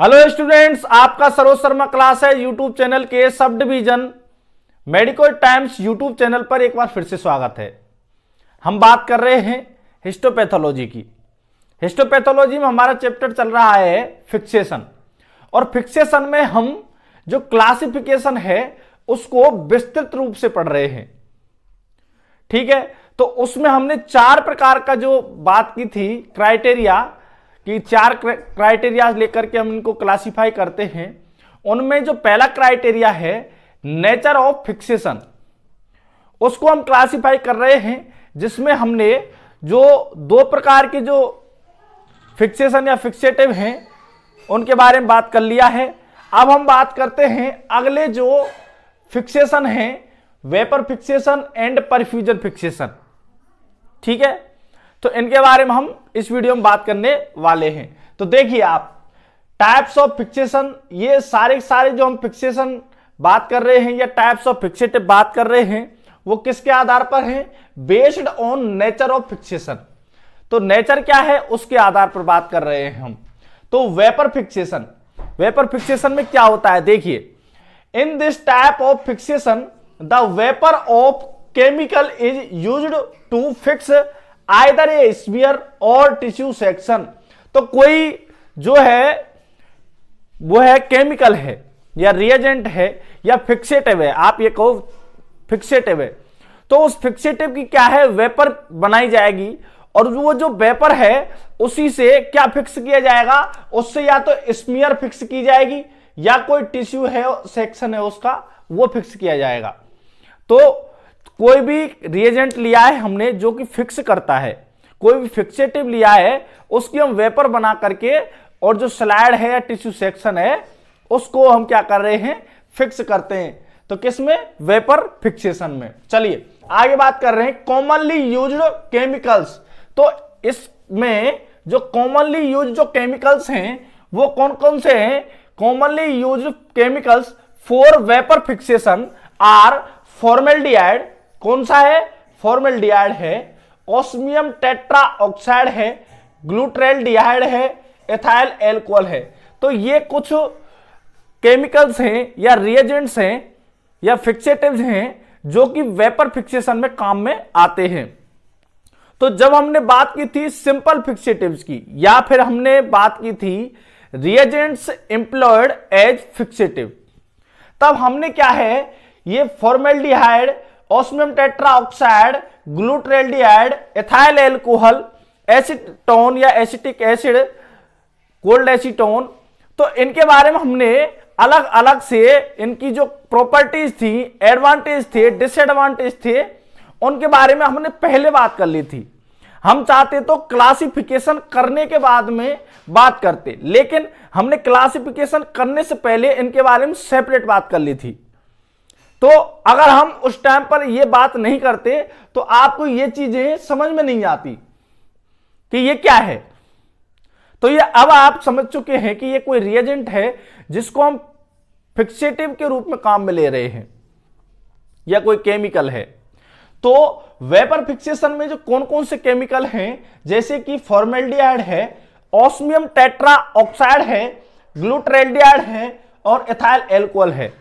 hello students आपका Saroj Sharma class है YouTube channel के sub division medical times YouTube channel पर एक बार फिर से स्वागत है हम बात कर रहे हैं हिस्टोपैथोलॉजी की हिस्टोपैथोलॉजी में हमारा चैप्टर चल रहा है फिक्सेशन और फिक्सेशन में हम जो क्लासिफिकेशन है उसको विस्तृत रूप से पढ़ रहे हैं ठीक है तो उसमें हमने चार प्रकार का जो बात की थी क्राइटेरिया कि चार क्राइटेरिया लेकर के हम इनको क्लासिफाई करते हैं उनमें जो पहला क्राइटेरिया है नेचर ऑफ फिक्सेशन उसको हम क्लासिफाई कर रहे हैं जिसमें हमने जो दो प्रकार के जो फिक्सेशन या फिक्सेटिव हैं उनके बारे में बात कर लिया है अब हम बात करते हैं अगले जो फिक्सेशन हैं vapour fixation and perfusion fixation ठीक है तो इनके बारे में हम इस वीडियो में बात करने वाले हैं तो देखिए आप टाइप्स ऑफ फिक्सेशन ये सारे सारे जो हम फिक्सेशन बात कर रहे हैं या टाइप्स ऑफ फिक्सेट बात कर रहे हैं वो किसके आधार पर हैं based on nature of fixation तो नेचर क्या है उसके आधार पर बात कर रहे हैं हम तो वेपर फिक्सेशन वेपर फिक्सेशन में क्या होता है देखिए in this type of fixation the vapour of chemical is used to fix either a smear और टिश्यू सेक्शन तो कोई जो है वो है केमिकल है या रिएजेंट है या फिक्सेटिव है आप ये कहो फिक्सेटिव है तो उस फिक्सेटिव की क्या है वेपर बनाई जाएगी और वो जो वेपर है उसी से क्या फिक्स किया जाएगा उससे या तो स्मियर फिक्स की जाएगी या कोई टिश्यू है सेक्शन है उसका वो फिक्स किया जाएगा तो कोई भी रिएजेंट लिया है हमने जो कि फिक्स करता है कोई भी फिक्सेटिव लिया है उसकी हम वेपर बना करके और जो स्लाइड है या टिश्यू सेक्शन है उसको हम क्या कर रहे हैं फिक्स करते हैं तो किस में वेपर फिक्सेशन में चलिए आगे बात कर रहे हैं कॉमनली यूज केमिकल्स तो इसमें जो कॉमनली यूज जो केमिकल्स हैं वो कौन कौन से हैं commonly use chemicals for vapour fixation are formaldehyde कौन सा है फॉर्मल डिहाइड है ऑस्मियम टेट्रा ऑक्साइड है ग्लूट्रेल डिहाइड है एथाइल एल्कोहल है तो ये कुछ केमिकल्स हैं या रिएजेंट्स हैं या फिक्सेटिव्स हैं जो कि वेपर फिक्सेशन में काम में आते हैं तो जब हमने बात की थी सिंपल फिक्सेटिव्स की या फिर हमने बात की थी रिएजेंट्स इंप्लॉयड एज फिक्सेटिव तब हमने क्या है ये formaldehyde osmium tetroxide glutaraldehyde ethyl alcohol acetone या एसिटिक एसिड कोल्ड एसिटोन तो इनके बारे में हमने अलग अलग से इनकी जो प्रॉपर्टीज थी एडवांटेज थे डिसएडवांटेज थे उनके बारे में हमने पहले बात कर ली थी हम चाहते तो क्लासिफिकेशन करने के बाद में बात करते लेकिन हमने क्लासिफिकेशन करने से पहले इनके बारे में सेपरेट बात कर ली थी तो अगर हम उस टाइम पर यह बात नहीं करते तो आपको ये चीजें समझ में नहीं आती कि यह क्या है तो ये अब आप समझ चुके हैं कि यह कोई रिएजेंट है जिसको हम फिक्सेटिव के रूप में काम में ले रहे हैं या कोई केमिकल है तो वेपर फिक्सेशन में जो कौन कौन से केमिकल हैं जैसे कि फॉर्मेलडियाड है ऑस्मियम टेट्रा ऑक्साइड है ग्लूट्रेलडियाड है और एथाइल एल्कोहल है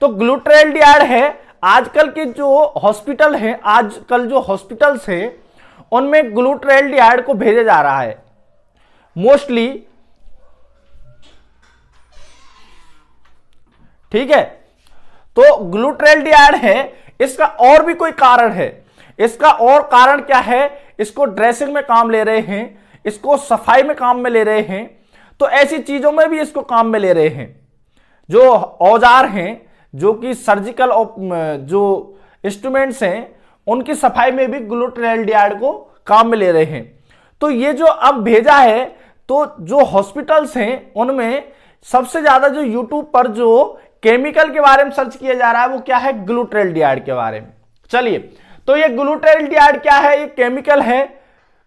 तो ग्लूट्रेल्डियाड है आजकल के जो हॉस्पिटल हैं आजकल जो हॉस्पिटल्स हैं उनमें ग्लूट्रेल्डियाड को भेजा जा रहा है मोस्टली ठीक है तो ग्लूट्रेल्डियाड है इसका और भी कोई कारण है इसका और कारण क्या है इसको ड्रेसिंग में काम ले रहे हैं इसको सफाई में काम में ले रहे हैं तो ऐसी चीजों में भी इसको काम में ले रहे हैं जो औजार हैं जो कि सर्जिकल जो इंस्ट्रूमेंट्स हैं उनकी सफाई में भी ग्लूटेनल को काम में ले रहे हैं तो ये जो अब भेजा है तो जो हॉस्पिटल्स हैं उनमें सबसे ज़्यादा जो यूट्यूब पर जो केमिकल के बारे में सर्च किया जा रहा है वो क्या है ग्लूटेल के बारे में चलिए तो ये ग्लूटेल क्या है ये केमिकल है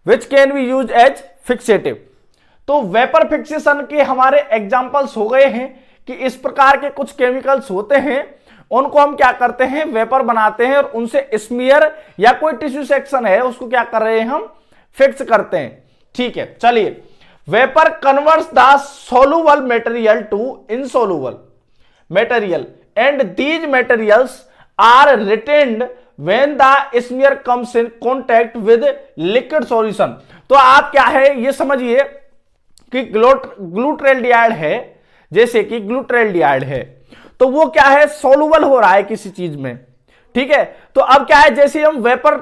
which can be use as fixative तो वेपर फिक्सेशन के हमारे एग्जाम्पल्स हो गए हैं कि इस प्रकार के कुछ केमिकल्स होते हैं उनको हम क्या करते हैं वेपर बनाते हैं और उनसे स्मियर या कोई टिश्यू सेक्शन है उसको क्या कर रहे हैं हम फिक्स करते हैं ठीक है चलिए vapour converts the soluble material to insoluble material and these materials are retained when the smear comes in contact with liquid solution तो आप क्या है ये समझिए कि ग्लोट ग्लूट्रेल है जैसे कि ग्लूट्रेल है तो वो क्या है सोलूबल हो रहा है किसी चीज में ठीक है तो अब क्या है जैसे हम वेपर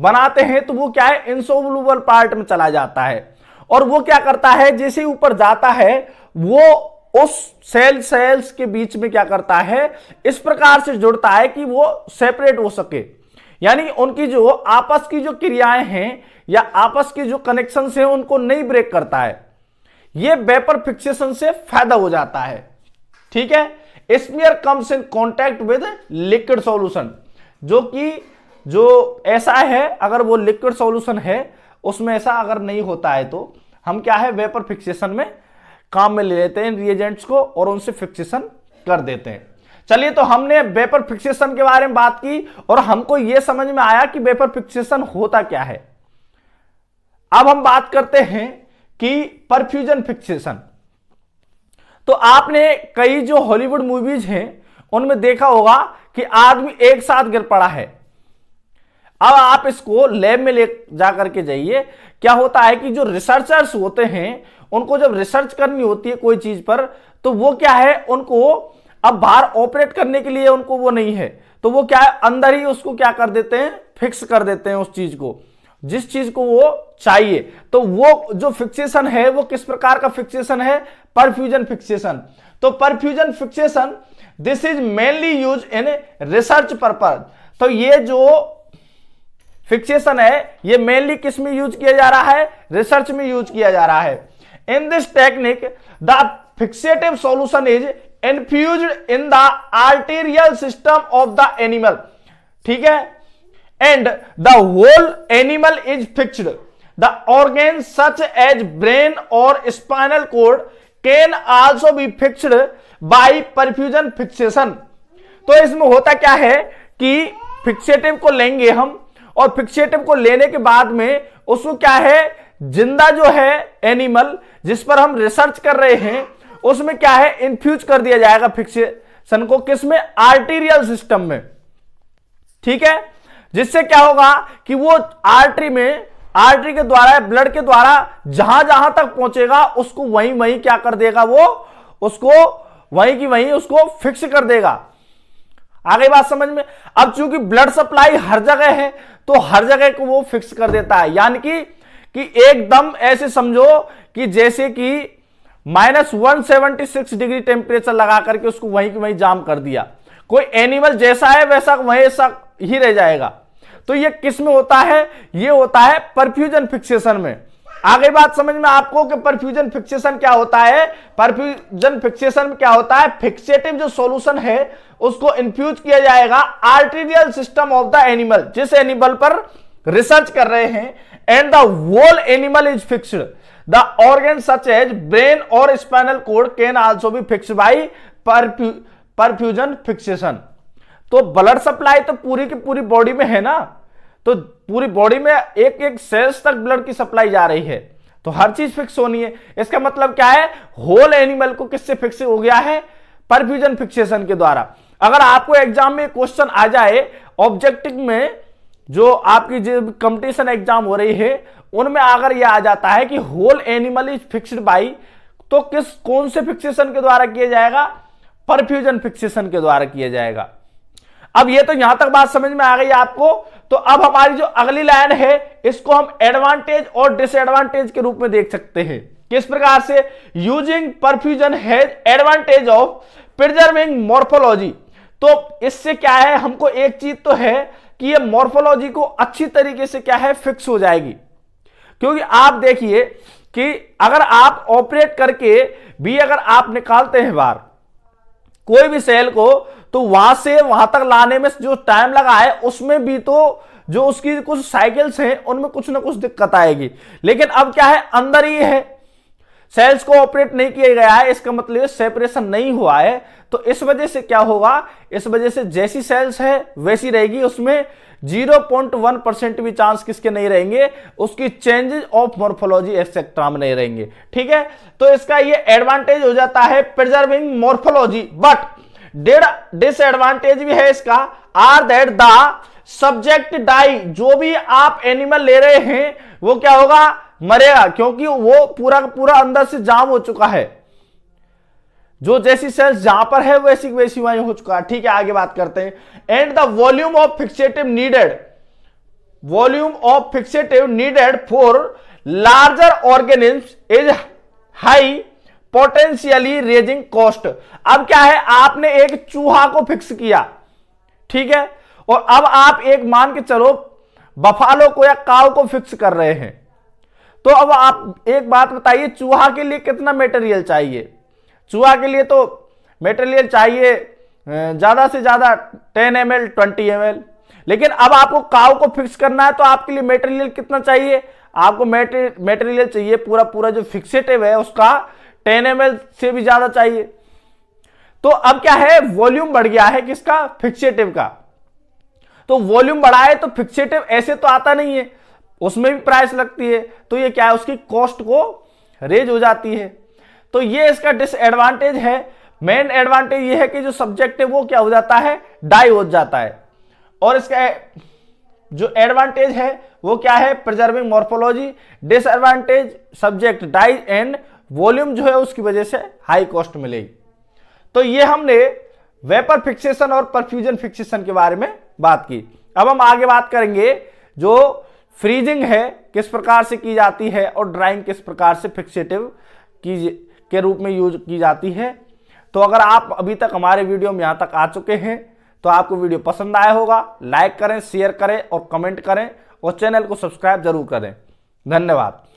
बनाते हैं तो वो क्या है इनसोलूबल पार्ट में चला जाता है और वो क्या करता है जैसे ऊपर जाता है वो उस सेल सेल्स के बीच में क्या करता है इस प्रकार से जुड़ता है कि वो सेपरेट हो सके यानी उनकी जो आपस की जो क्रियाएं हैं या आपस के जो कनेक्शन है उनको नहीं ब्रेक करता है ये वेपर फिक्सेशन से फायदा हो जाता है ठीक है smear comes in contact with liquid solution जो कि जो ऐसा है अगर वो लिक्विड सॉल्यूशन है उसमें ऐसा अगर नहीं होता है तो हम क्या है वेपर फिक्सेशन में काम में ले लेते हैं रिएजेंट्स को और उनसे फिक्सेशन कर देते हैं चलिए तो हमने वेपर फिक्सेशन के बारे में बात की और हमको यह समझ में आया कि वेपर फिक्सेशन होता क्या है अब हम बात करते हैं कि परफ्यूजन फिक्सेशन तो आपने कई जो हॉलीवुड मूवीज हैं उनमें देखा होगा कि आदमी एक साथ गिर पड़ा है अब आप इसको लैब में ले जा करके जाइए क्या होता है कि जो रिसर्चर्स होते हैं उनको जब रिसर्च करनी होती है कोई चीज पर तो वो क्या है उनको अब बाहर ऑपरेट करने के लिए उनको वो नहीं है तो वो क्या है अंदर ही उसको क्या कर देते हैं फिक्स कर देते हैं उस चीज को जिस चीज को वो चाहिए तो वो जो फिक्सेशन है वो किस प्रकार का फिक्सेशन है परफ्यूजन फिक्सेशन तो perfusion fixation this is mainly use in research purpose तो ये जो फिक्सेशन है ये मेनली किस में यूज किया जा रहा है रिसर्च में यूज किया जा रहा है in this technique the fixative solution is infuse in the arterial system of the animal ठीक है and the whole animal is fixed the organ such as brain और spinal cord can also be fixed by perfusion fixation तो इसमें होता क्या है कि fixative को लेंगे हम और फिक्सेटिव को लेने के बाद में उसको क्या है जिंदा जो है एनिमल जिस पर हम रिसर्च कर रहे हैं उसमें क्या है इन्फ्यूज कर दिया जाएगा फिक्सेशन को किसमें आर्टीरियल सिस्टम में ठीक है जिससे क्या होगा कि वो आर्टरी में आर्टरी के द्वारा ब्लड के द्वारा जहां जहां तक पहुंचेगा उसको वहीं वहीं क्या कर देगा वो उसको वहीं की वहीं उसको फिक्स कर देगा आगे बात समझ में अब चूंकि ब्लड सप्लाई हर जगह है तो हर जगह को वो फिक्स कर देता है यानी कि कि एकदम ऐसे समझो कि जैसे कि minus one seventy six degree temperature लगा करके उसको वहीं की वहीं जाम कर दिया कोई एनिमल जैसा है वैसा ऐसा ही रह जाएगा तो ये किस में होता है ये होता है परफ्यूजन फिक्सेशन में आगे बात समझ में आपको कि परफ्यूजन फिक्सेशन क्या होता है परफ्यूजन फिक्सेशन में क्या होता है फिक्सेटिव जो सॉल्यूशन है उसको इन्फ्यूज किया जाएगा arterial system of the animal जिस एनिमल पर रिसर्च कर रहे हैं and the whole animal is fixed the organ such as brain और spinal cord can also be fix by perfusion fixation तो ब्लड सप्लाई तो पूरी की पूरी बॉडी में है ना तो पूरी बॉडी में एक एक सेल्स तक ब्लड की सप्लाई जा रही है तो हर चीज फिक्स होनी है इसका मतलब क्या है होल एनिमल को किससे फिक्स हो गया है परफ्यूजन फिक्सेशन के द्वारा अगर आपको एग्जाम में क्वेश्चन आ जाए ऑब्जेक्टिव में जो आपकी जो कंपटीशन एग्जाम हो रही है उनमें अगर यह आ जाता है कि whole animal is fixed by तो किस कौन से फिक्सेशन के द्वारा किया जाएगा परफ्यूजन फिक्सेशन के द्वारा किया जाएगा अब यह तो यहां तक बात समझ में आ गई आपको तो अब हमारी जो अगली लाइन है इसको हम एडवांटेज और डिसएडवांटेज के रूप में देख सकते हैं किस प्रकार से यूजिंग परफ्यूजन है एडवांटेज ऑफ प्रिजर्विंग मोर्फोलॉजी तो इससे क्या है हमको एक चीज तो है कि ये मोर्फोलॉजी को अच्छी तरीके से क्या है फिक्स हो जाएगी क्योंकि आप देखिए कि अगर आप ऑपरेट करके भी अगर आप निकालते हैं बाहर कोई भी सेल को तो वहां से वहां तक लाने में जो टाइम लगा है उसमें भी तो जो उसकी कुछ साइकिल्स हैं उनमें कुछ ना कुछ दिक्कत आएगी लेकिन अब क्या है अंदर ही है सेल्स को ऑपरेट नहीं किया गया है इसका मतलब सेपरेशन नहीं हुआ है तो इस वजह से क्या होगा इस वजह से जैसी सेल्स है वैसी रहेगी उसमें 0.1 परसेंट भी चांस किसके नहीं रहेंगे उसकी चेंजेस ऑफ मोर्फोलॉजी एक्सेट्रा में नहीं रहेंगे ठीक है तो इसका ये एडवांटेज हो जाता है प्रिजर्विंग मोर्फोलॉजी बट डिसएडवांटेज भी है इसका are that the subject die जो भी आप एनिमल ले रहे हैं वो क्या होगा मरेगा क्योंकि वो पूरा पूरा अंदर से जाम हो चुका है जो जैसी सेल्स जहां पर है वैसी वैसी वहीं हो चुका है ठीक है आगे बात करते हैं and the volume of fixative needed volume of fixative needed for larger organisms is high potentially raising cost अब क्या है आपने एक चूहा को फिक्स किया ठीक है और अब आप एक मान के चलो बफालो को या काव को फिक्स कर रहे हैं तो अब आप एक बात बताइए चूहा के लिए कितना मेटेरियल चाहिए चूहा के लिए तो मेटेरियल चाहिए ज़्यादा से ज़्यादा 10 एम एल ट्वेंटी एम लेकिन अब आपको काव को फिक्स करना है तो आपके लिए मेटेरियल कितना चाहिए आपको मेटेरियल चाहिए पूरा पूरा जो फिक्सेटिव है उसका टेन एम से भी ज्यादा चाहिए तो अब क्या है वॉल्यूम बढ़ गया है किसका फिक्सेटिव का तो वॉल्यूम बढ़ा है तो फिक्सेटिव ऐसे तो आता नहीं है उसमें भी प्राइस लगती है तो ये क्या है उसकी कॉस्ट को रेज हो जाती है तो ये इसका डिसएडवांटेज है मेन एडवांटेज ये है कि जो सब्जेक्ट है वो क्या हो जाता है डाई हो जाता है और इसका जो एडवांटेज है वो क्या है preserving morphology disadvantage subject die and volume जो है उसकी वजह से हाई कॉस्ट मिलेगी तो ये हमने वेपर फिक्सेशन और परफ्यूजन फिक्सेशन के बारे में बात की अब हम आगे बात करेंगे जो फ्रीजिंग है किस प्रकार से की जाती है और ड्राइंग किस प्रकार से फिक्सेटिव की के रूप में यूज की जाती है तो अगर आप अभी तक हमारे वीडियो में यहाँ तक आ चुके हैं तो आपको वीडियो पसंद आया होगा लाइक करें शेयर करें और कमेंट करें और चैनल को सब्सक्राइब जरूर करें धन्यवाद